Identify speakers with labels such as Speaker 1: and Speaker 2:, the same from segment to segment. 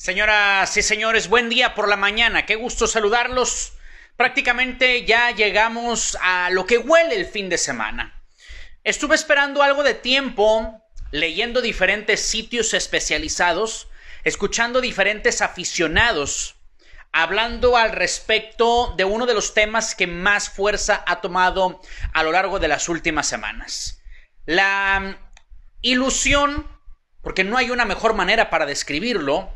Speaker 1: Señoras y señores, buen día por la mañana. Qué gusto saludarlos. Prácticamente ya llegamos a lo que huele el fin de semana. Estuve esperando algo de tiempo, leyendo diferentes sitios especializados, escuchando diferentes aficionados, hablando al respecto de uno de los temas que más fuerza ha tomado a lo largo de las últimas semanas. La ilusión, porque no hay una mejor manera para describirlo,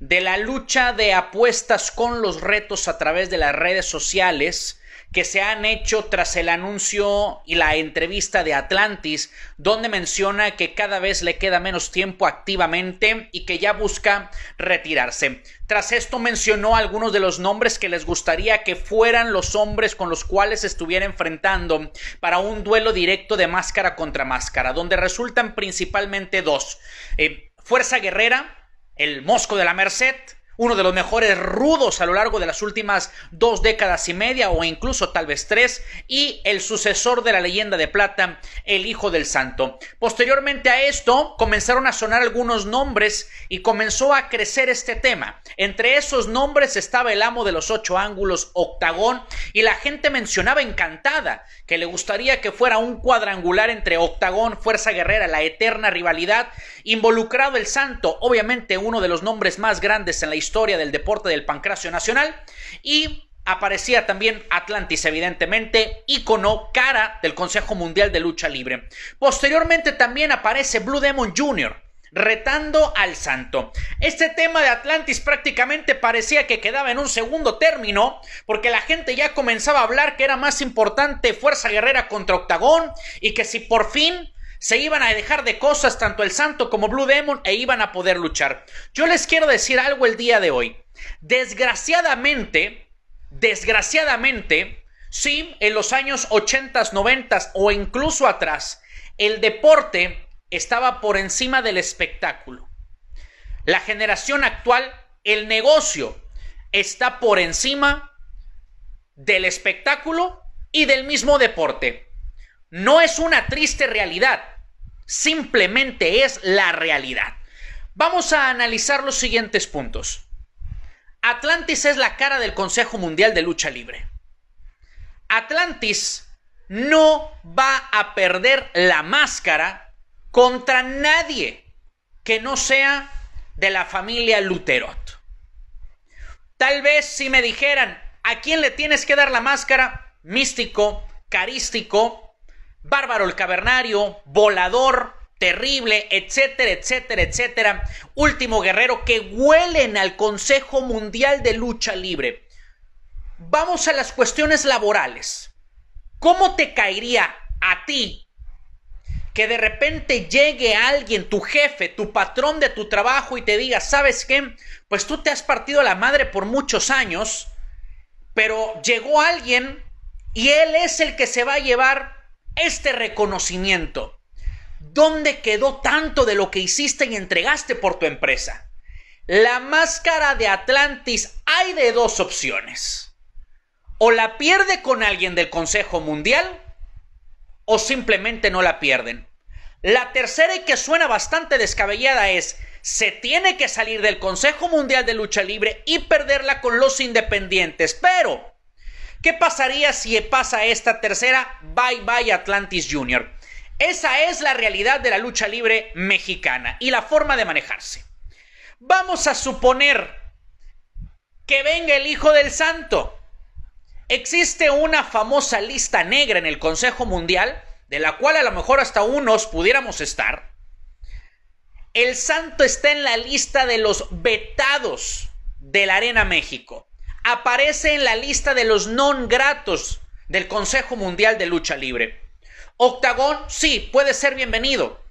Speaker 1: de la lucha de apuestas con los retos a través de las redes sociales que se han hecho tras el anuncio y la entrevista de Atlantis, donde menciona que cada vez le queda menos tiempo activamente y que ya busca retirarse. Tras esto mencionó algunos de los nombres que les gustaría que fueran los hombres con los cuales estuviera enfrentando para un duelo directo de máscara contra máscara, donde resultan principalmente dos. Eh, Fuerza Guerrera, el Mosco de la Merced, uno de los mejores rudos a lo largo de las últimas dos décadas y media o incluso tal vez tres, y el sucesor de la leyenda de plata, el Hijo del Santo. Posteriormente a esto comenzaron a sonar algunos nombres y comenzó a crecer este tema. Entre esos nombres estaba el amo de los ocho ángulos, Octagón, y la gente mencionaba encantada que le gustaría que fuera un cuadrangular entre Octagón, Fuerza Guerrera, la eterna rivalidad, Involucrado el Santo, obviamente uno de los nombres más grandes en la historia del deporte del pancracio nacional. Y aparecía también Atlantis, evidentemente, ícono cara del Consejo Mundial de Lucha Libre. Posteriormente también aparece Blue Demon Jr., retando al santo. Este tema de Atlantis prácticamente parecía que quedaba en un segundo término, porque la gente ya comenzaba a hablar que era más importante Fuerza Guerrera contra Octagón y que si por fin se iban a dejar de cosas tanto el Santo como Blue Demon e iban a poder luchar. Yo les quiero decir algo el día de hoy. Desgraciadamente, desgraciadamente, sí, en los años 80, 90 o incluso atrás, el deporte estaba por encima del espectáculo. La generación actual, el negocio, está por encima del espectáculo y del mismo deporte. No es una triste realidad, simplemente es la realidad. Vamos a analizar los siguientes puntos. Atlantis es la cara del Consejo Mundial de Lucha Libre. Atlantis no va a perder la máscara contra nadie que no sea de la familia Luterot. Tal vez si me dijeran, ¿a quién le tienes que dar la máscara? Místico, carístico, Bárbaro el Cavernario, Volador, Terrible, etcétera, etcétera, etcétera. Último guerrero que huelen al Consejo Mundial de Lucha Libre. Vamos a las cuestiones laborales. ¿Cómo te caería a ti que de repente llegue alguien, tu jefe, tu patrón de tu trabajo y te diga, ¿sabes qué? Pues tú te has partido la madre por muchos años, pero llegó alguien y él es el que se va a llevar este reconocimiento? ¿Dónde quedó tanto de lo que hiciste y entregaste por tu empresa? La máscara de Atlantis hay de dos opciones. O la pierde con alguien del Consejo Mundial o simplemente no la pierden. La tercera y que suena bastante descabellada es, se tiene que salir del Consejo Mundial de Lucha Libre y perderla con los independientes, pero ¿Qué pasaría si pasa esta tercera? Bye bye Atlantis Jr. Esa es la realidad de la lucha libre mexicana y la forma de manejarse. Vamos a suponer que venga el Hijo del Santo. Existe una famosa lista negra en el Consejo Mundial, de la cual a lo mejor hasta unos pudiéramos estar. El Santo está en la lista de los vetados de la Arena México aparece en la lista de los non gratos del Consejo Mundial de Lucha Libre. Octagón, sí, puede ser bienvenido.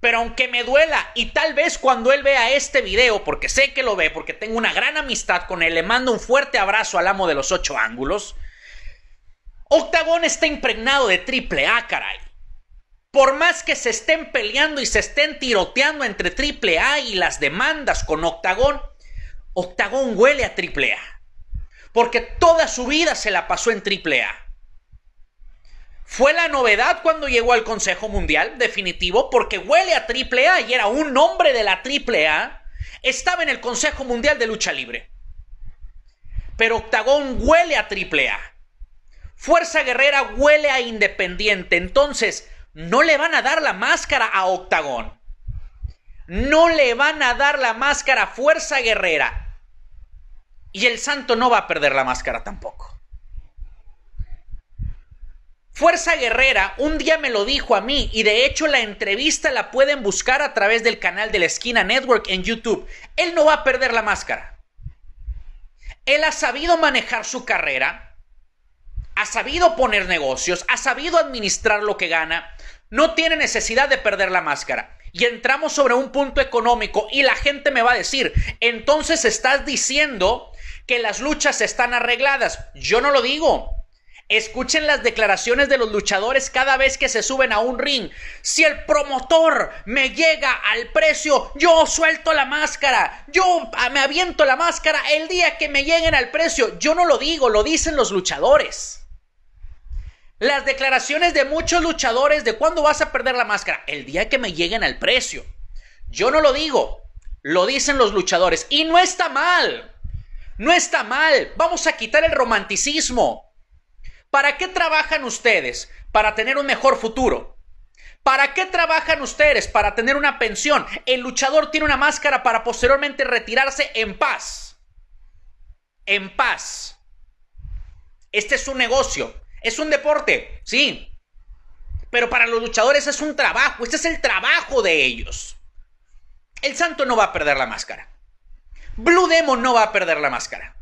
Speaker 1: Pero aunque me duela, y tal vez cuando él vea este video, porque sé que lo ve, porque tengo una gran amistad con él, le mando un fuerte abrazo al amo de los ocho ángulos. Octagón está impregnado de triple A, caray. Por más que se estén peleando y se estén tiroteando entre triple A y las demandas con Octagón, Octagón huele a triple A porque toda su vida se la pasó en triple A. Fue la novedad cuando llegó al Consejo Mundial, definitivo, porque huele a triple A y era un hombre de la triple A. Estaba en el Consejo Mundial de Lucha Libre. Pero Octagón huele a triple A. Fuerza Guerrera huele a Independiente. Entonces, no le van a dar la máscara a Octagón. No le van a dar la máscara a Fuerza Guerrera. Y el santo no va a perder la máscara tampoco. Fuerza Guerrera un día me lo dijo a mí y de hecho la entrevista la pueden buscar a través del canal de la esquina Network en YouTube. Él no va a perder la máscara. Él ha sabido manejar su carrera, ha sabido poner negocios, ha sabido administrar lo que gana, no tiene necesidad de perder la máscara. Y entramos sobre un punto económico y la gente me va a decir, entonces estás diciendo que las luchas están arregladas. Yo no lo digo. Escuchen las declaraciones de los luchadores cada vez que se suben a un ring. Si el promotor me llega al precio, yo suelto la máscara, yo ah, me aviento la máscara el día que me lleguen al precio. Yo no lo digo, lo dicen los luchadores. Las declaraciones de muchos luchadores de cuándo vas a perder la máscara, el día que me lleguen al precio. Yo no lo digo, lo dicen los luchadores y no está mal. No está mal, vamos a quitar el romanticismo. ¿Para qué trabajan ustedes? Para tener un mejor futuro. ¿Para qué trabajan ustedes? Para tener una pensión. El luchador tiene una máscara para posteriormente retirarse en paz. En paz. Este es un negocio. Es un deporte, sí. Pero para los luchadores es un trabajo. Este es el trabajo de ellos. El santo no va a perder la máscara. Blue Demon no va a perder la máscara.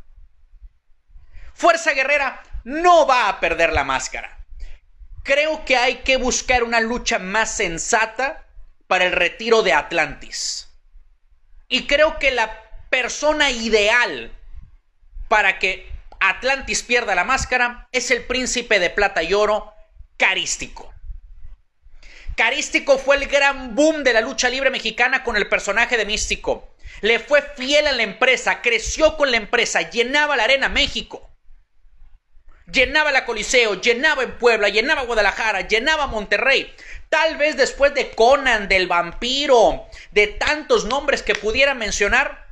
Speaker 1: Fuerza Guerrera no va a perder la máscara. Creo que hay que buscar una lucha más sensata para el retiro de Atlantis. Y creo que la persona ideal para que Atlantis pierda la máscara es el príncipe de plata y oro carístico. Carístico fue el gran boom de la lucha libre mexicana con el personaje de Místico. Le fue fiel a la empresa, creció con la empresa, llenaba la Arena México. Llenaba la Coliseo, llenaba en Puebla, llenaba Guadalajara, llenaba Monterrey. Tal vez después de Conan, del vampiro, de tantos nombres que pudiera mencionar,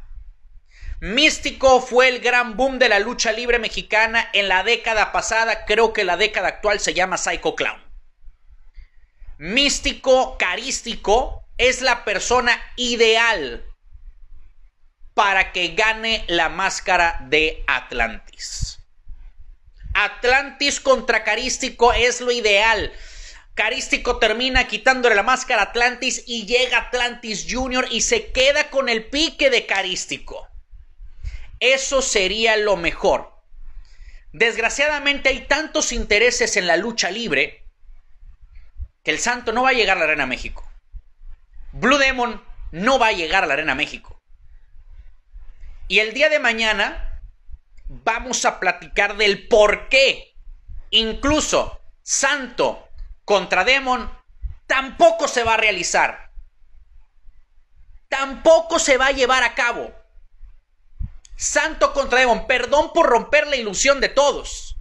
Speaker 1: Místico fue el gran boom de la lucha libre mexicana en la década pasada, creo que la década actual se llama Psycho Clown místico carístico es la persona ideal para que gane la máscara de Atlantis. Atlantis contra Carístico es lo ideal. Carístico termina quitándole la máscara a Atlantis y llega Atlantis Jr. y se queda con el pique de Carístico. Eso sería lo mejor. Desgraciadamente hay tantos intereses en la lucha libre que el Santo no va a llegar a la Arena México. Blue Demon no va a llegar a la Arena México. Y el día de mañana vamos a platicar del por qué. Incluso Santo contra Demon tampoco se va a realizar. Tampoco se va a llevar a cabo. Santo contra Demon, perdón por romper la ilusión de todos.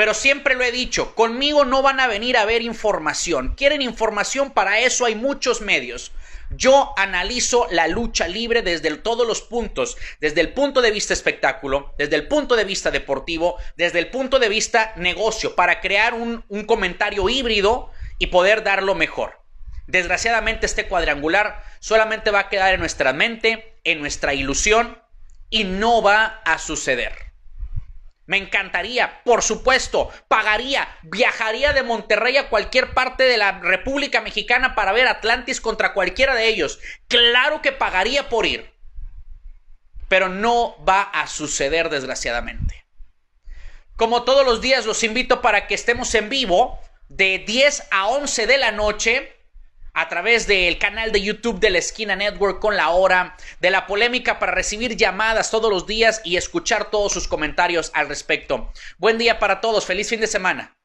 Speaker 1: Pero siempre lo he dicho, conmigo no van a venir a ver información. Quieren información, para eso hay muchos medios. Yo analizo la lucha libre desde todos los puntos, desde el punto de vista espectáculo, desde el punto de vista deportivo, desde el punto de vista negocio, para crear un, comentario híbrido y poder dar lo mejor. Desgraciadamente este cuadrangular solamente va a quedar en nuestra mente, en nuestra ilusión, y no va a suceder. Me encantaría, por supuesto, pagaría, viajaría de Monterrey a cualquier parte de la República Mexicana para ver Atlantis contra cualquiera de ellos. Claro que pagaría por ir. Pero no va a suceder, desgraciadamente. Como todos los días, los invito para que estemos en vivo de 10 a 11 de la noche a través del canal de YouTube de la Esquina Network con la hora de la polémica para recibir llamadas todos los días y escuchar todos sus comentarios al respecto. Buen día para todos, feliz fin de semana.